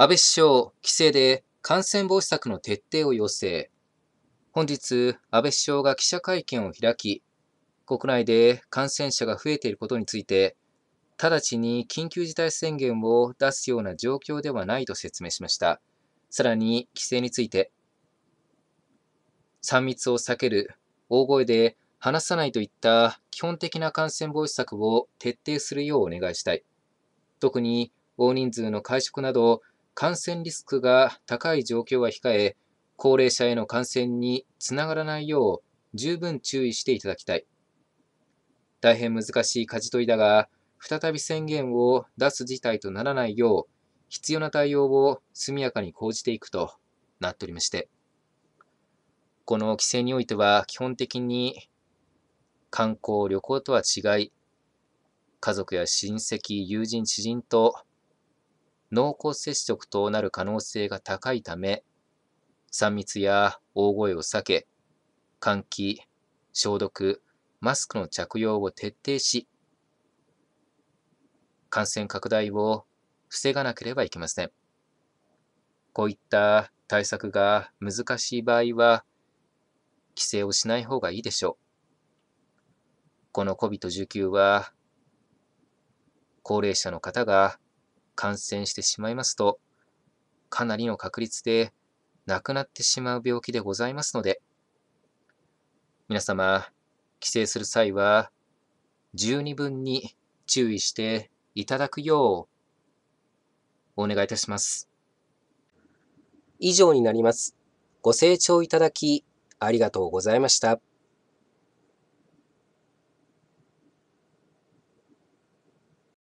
安倍首相、規制で感染防止策の徹底を要請。本日、安倍首相が記者会見を開き、国内で感染者が増えていることについて、直ちに緊急事態宣言を出すような状況ではないと説明しました。さらに、規制について、3密を避ける、大声で話さないといった基本的な感染防止策を徹底するようお願いしたい。特に、大人数の会食など、感染リスクが高い状況は控え、高齢者への感染につながらないよう十分注意していただきたい。大変難しい舵取りだが、再び宣言を出す事態とならないよう、必要な対応を速やかに講じていくとなっておりまして、この規制においては基本的に観光、旅行とは違い、家族や親戚、友人、知人と濃厚接触となる可能性が高いため、3密や大声を避け、換気、消毒、マスクの着用を徹底し、感染拡大を防がなければいけません。こういった対策が難しい場合は、規制をしない方がいいでしょう。この COVID-19 は、高齢者の方が感染してしまいますと、かなりの確率で亡くなってしまう病気でございますので、皆様、帰省する際は、十二分に注意していただくよう、お願いいたします。以上になります。ご清聴いただき、ありがとうございました。